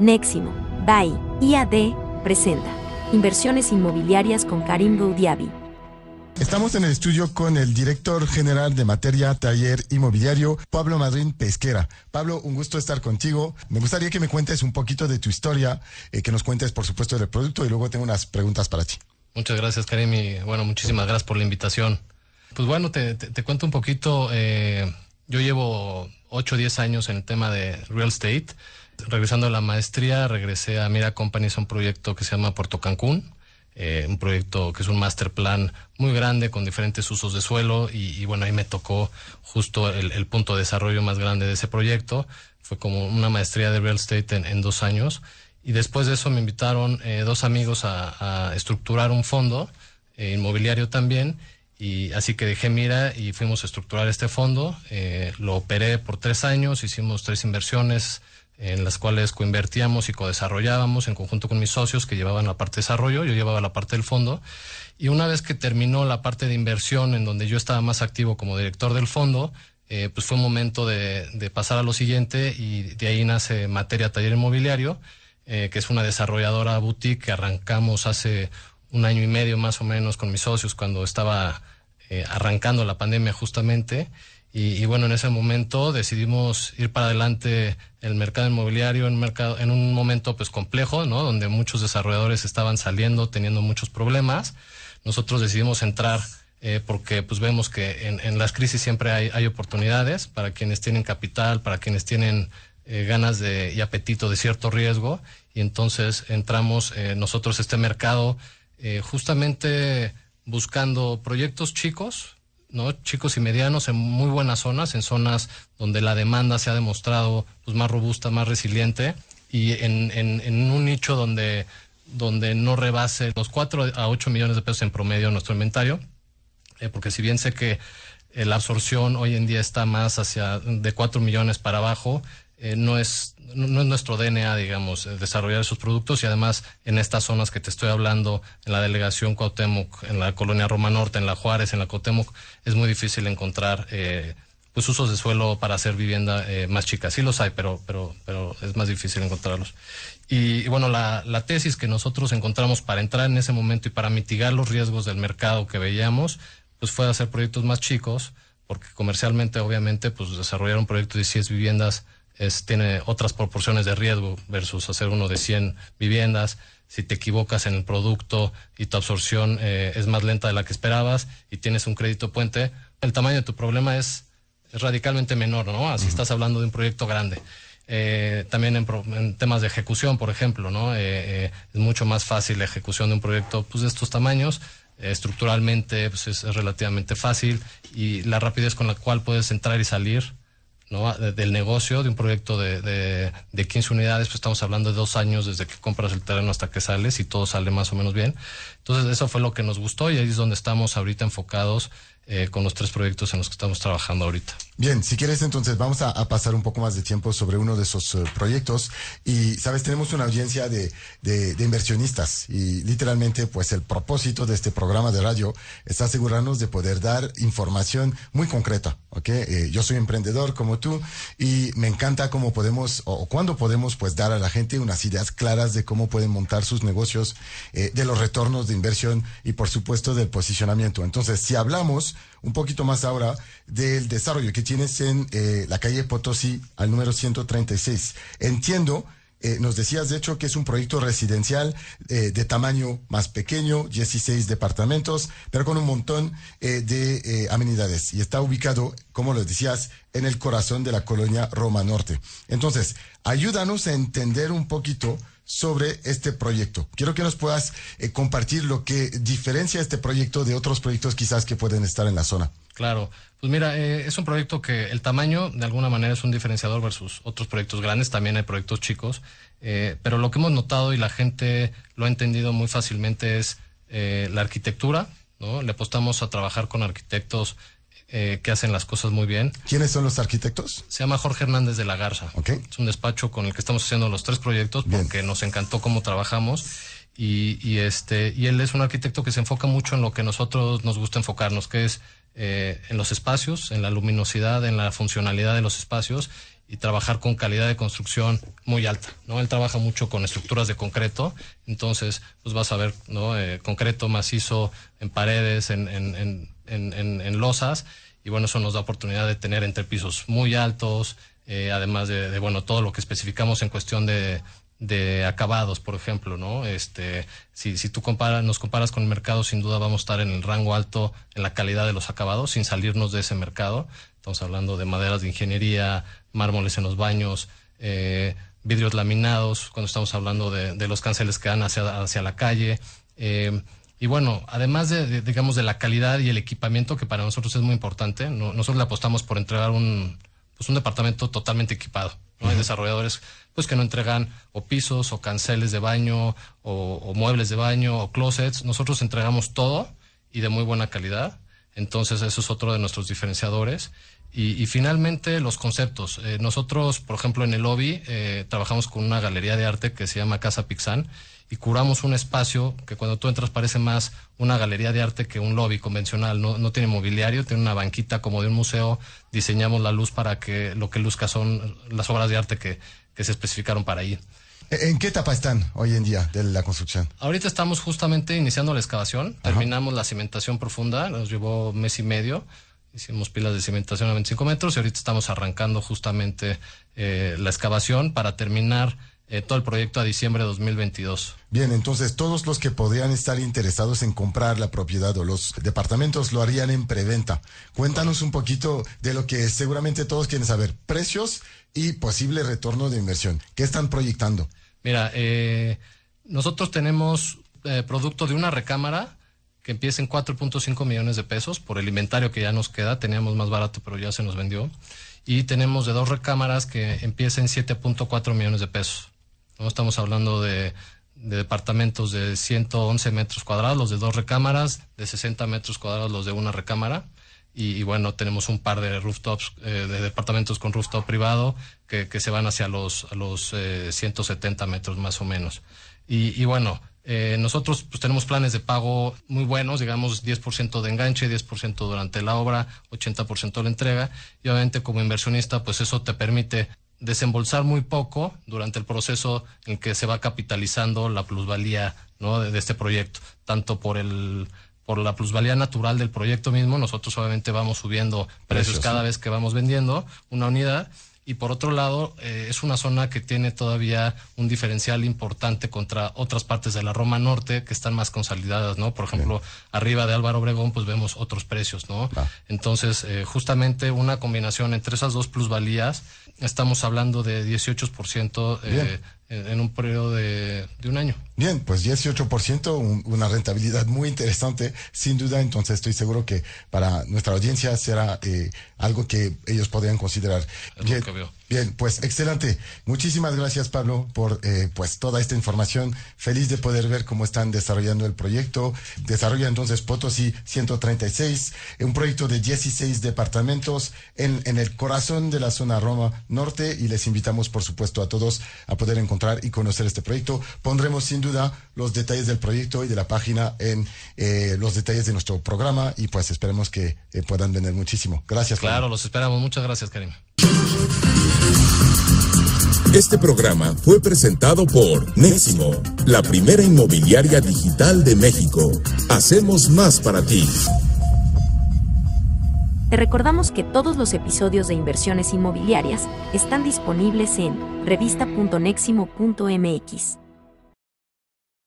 Neximo, BAI, IAD, presenta Inversiones Inmobiliarias con Karim Boudiabi. Estamos en el estudio con el director general de materia taller inmobiliario, Pablo Madrín Pesquera. Pablo, un gusto estar contigo. Me gustaría que me cuentes un poquito de tu historia, eh, que nos cuentes, por supuesto, del producto y luego tengo unas preguntas para ti. Muchas gracias, Karim, y bueno, muchísimas gracias por la invitación. Pues bueno, te, cuento un poquito. Eh, yo llevo 8 o 10 años en el tema de real estate regresando a la maestría, regresé a Mira Company, es un proyecto que se llama Puerto Cancún. Eh, un proyecto que es un master plan muy grande con diferentes usos de suelo y, bueno, ahí me tocó justo el, punto de desarrollo más grande de ese proyecto. Fue como una maestría de real estate en, dos años y después de eso me invitaron eh, dos amigos a, estructurar un fondo eh, inmobiliario también y así que dejé mira y fuimos a estructurar este fondo. lo operé por tres años, hicimos tres inversiones en las cuales coinvertíamos y co-desarrollábamos en conjunto con mis socios que llevaban la parte de desarrollo, yo llevaba la parte del fondo. Y una vez que terminó la parte de inversión, en donde yo estaba más activo como director del fondo, eh, pues fue momento de, pasar a lo siguiente y de ahí nace Materia Taller Inmobiliario, eh, que es una desarrolladora boutique que arrancamos hace un año y medio más o menos con mis socios cuando estaba eh, arrancando la pandemia justamente. Y, bueno, en ese momento decidimos ir para adelante el mercado inmobiliario en, mercado, en un momento pues complejo, ¿no? Donde muchos desarrolladores estaban saliendo, teniendo muchos problemas. Nosotros decidimos entrar eh, porque pues vemos que en, las crisis siempre hay, oportunidades para quienes tienen capital, para quienes tienen eh, ganas de, y apetito de cierto riesgo. Y entonces entramos nosotros este mercado justamente buscando proyectos chicos, ¿no? Chicos y medianos en muy buenas zonas, en zonas donde la demanda se ha demostrado pues, más robusta, más resiliente, y en, un nicho donde, donde no rebase los 4 a 8 millones de pesos en promedio nuestro inventario, eh, porque si bien sé que eh, la absorción hoy en día está más hacia de 4 millones para abajo, eh, no, es, no es nuestro DNA, digamos, eh, desarrollar esos productos y además en estas zonas que te estoy hablando, en la delegación Cuauhtémoc, en la colonia Roma Norte, en la Juárez, en la Cuauhtémoc, es muy difícil encontrar eh, pues, usos de suelo para hacer vivienda más chica. Sí los hay, pero, pero, pero es más difícil encontrarlos. Y, bueno, la, la, tesis que nosotros encontramos para entrar en ese momento y para mitigar los riesgos del mercado que veíamos, pues fue hacer proyectos más chicos, porque comercialmente, obviamente, pues desarrollar un proyecto de 10 viviendas tiene otras proporciones de riesgo versus hacer uno de 100 viviendas. Si te equivocas en el producto y tu absorción eh, es más lenta de la que esperabas y tienes un crédito puente, el tamaño de tu problema es, radicalmente menor, ¿no? Así estás hablando de un proyecto grande. Eh, también en, temas de ejecución, por ejemplo, ¿no? Eh, es mucho más fácil la ejecución de un proyecto pues, de estos tamaños estructuralmente pues es, relativamente fácil y la rapidez con la cual puedes entrar y salir ¿no? del negocio, de un proyecto de, de, de, 15 unidades, pues estamos hablando de dos años desde que compras el terreno hasta que sales y todo sale más o menos bien. Entonces eso fue lo que nos gustó y ahí es donde estamos ahorita enfocados eh, con los tres proyectos en los que estamos trabajando ahorita. Bien, si quieres entonces vamos a, pasar un poco más de tiempo sobre uno de esos eh, proyectos y sabes, tenemos una audiencia de, de, inversionistas y literalmente pues el propósito de este programa de radio es asegurarnos de poder dar información muy concreta, ¿ok? Eh, yo soy emprendedor como tú y me encanta cómo podemos o, o cuándo podemos pues dar a la gente unas ideas claras de cómo pueden montar sus negocios, de los retornos de inversión y por supuesto del posicionamiento. Entonces, si hablamos un poquito más ahora del desarrollo que tienes en eh, la calle Potosí al número 136. Entiendo. Eh, nos decías, de hecho, que es un proyecto residencial eh, de tamaño más pequeño, 16 departamentos, pero con un montón de amenidades. Y está ubicado, como lo decías, en el corazón de la colonia Roma Norte. Entonces, ayúdanos a entender un poquito sobre este proyecto. Quiero que nos puedas eh, compartir lo que diferencia este proyecto de otros proyectos quizás que pueden estar en la zona. Claro, pues mira, eh, es un proyecto que el tamaño de alguna manera es un diferenciador versus otros proyectos grandes, también hay proyectos chicos, eh, pero lo que hemos notado y la gente lo ha entendido muy fácilmente es la arquitectura, ¿no? Le apostamos a trabajar con arquitectos eh, que hacen las cosas muy bien. ¿Quiénes son los arquitectos? Se llama Jorge Hernández de la Garza. Es un despacho con el que estamos haciendo los tres proyectos porque nos encantó cómo trabajamos. Y, este, y él es un arquitecto que se enfoca mucho en lo que nosotros nos gusta enfocarnos, que es eh, en los espacios, en la luminosidad, en la funcionalidad de los espacios y trabajar con calidad de construcción muy alta, ¿no? Él trabaja mucho con estructuras de concreto, entonces, pues vas a ver, ¿no? Eh, concreto macizo en paredes, en, en, en, en, losas, y bueno, eso nos da oportunidad de tener entrepisos muy altos, eh, además de, bueno, todo lo que especificamos en cuestión de, de acabados, por ejemplo, ¿no? Este, si, si tú comparas, nos comparas con el mercado, sin duda vamos a estar en el rango alto en la calidad de los acabados, sin salirnos de ese mercado. Estamos hablando de maderas de ingeniería, mármoles en los baños, eh, vidrios laminados, cuando estamos hablando de, los canceles que dan hacia, hacia la calle. Eh, y bueno, además de, digamos, de la calidad y el equipamiento, que para nosotros es muy importante, nosotros le apostamos por entregar un, pues un departamento totalmente equipado. ¿no? Hay desarrolladores pues que no entregan o pisos o canceles de baño o, muebles de baño o closets. Nosotros entregamos todo y de muy buena calidad. Entonces, eso es otro de nuestros diferenciadores. Y, finalmente, los conceptos. Eh, nosotros, por ejemplo, en el lobby eh, trabajamos con una galería de arte que se llama Casa Pixán y curamos un espacio que cuando tú entras parece más una galería de arte que un lobby convencional. No, tiene mobiliario, tiene una banquita como de un museo. Diseñamos la luz para que lo que luzca son las obras de arte que, que se especificaron para ahí. ¿En qué etapa están hoy en día de la construcción? Ahorita estamos justamente iniciando la excavación, terminamos la cimentación profunda, nos llevó mes y medio, hicimos pilas de cimentación a 25 metros y ahorita estamos arrancando justamente eh, la excavación para terminar eh, todo el proyecto a diciembre de 2022. Bien, entonces todos los que podrían estar interesados en comprar la propiedad o los departamentos lo harían en preventa. Cuéntanos un poquito de lo que seguramente todos quieren saber, precios y posible retorno de inversión. ¿Qué están proyectando? Mira, eh, nosotros tenemos eh, producto de una recámara que empieza en 4.5 millones de pesos por el inventario que ya nos queda. Teníamos más barato, pero ya se nos vendió. Y tenemos de dos recámaras que empieza en 7.4 millones de pesos. ¿no? Estamos hablando de, de, departamentos de 111 metros cuadrados, los de dos recámaras, de 60 metros cuadrados, los de una recámara. Y, bueno, tenemos un par de rooftops, eh, de departamentos con rooftop privado que, se van hacia los, los 170 eh, metros más o menos. Y, bueno, eh, nosotros pues, tenemos planes de pago muy buenos, digamos 10% de enganche, 10% durante la obra, 80% de la entrega. Y obviamente como inversionista, pues eso te permite desembolsar muy poco durante el proceso en que se va capitalizando la plusvalía de este proyecto, tanto por el por la plusvalía natural del proyecto mismo, nosotros obviamente vamos subiendo precios, cada vez que vamos vendiendo una unidad. Y por otro lado, eh, es una zona que tiene todavía un diferencial importante contra otras partes de la Roma Norte que están más consolidadas, ¿no? Por ejemplo, arriba de Álvaro Obregón, pues vemos otros precios, ¿no? Entonces, eh, justamente una combinación entre esas dos plusvalías, estamos hablando de 18% eh, en un periodo de, un año. Bien, pues 18%, una rentabilidad muy interesante, sin duda. Entonces estoy seguro que para nuestra audiencia será eh, algo que ellos podrían considerar. Bien, pues excelente. Muchísimas gracias, Pablo, por eh, pues toda esta información. Feliz de poder ver cómo están desarrollando el proyecto. Desarrolla entonces Potosí 136, un proyecto de 16 departamentos en, en el corazón de la zona Roma Norte y les invitamos, por supuesto, a todos a poder encontrar y conocer este proyecto. Pondremos sin duda los detalles del proyecto y de la página en eh, los detalles de nuestro programa y pues esperemos que eh, puedan venir muchísimo. Gracias. Claro, los esperamos. Muchas gracias, Karim. Este programa fue presentado por Neximo la primera inmobiliaria digital de México. Hacemos más para ti. Te recordamos que todos los episodios de inversiones inmobiliarias están disponibles en revista.neximo.mx.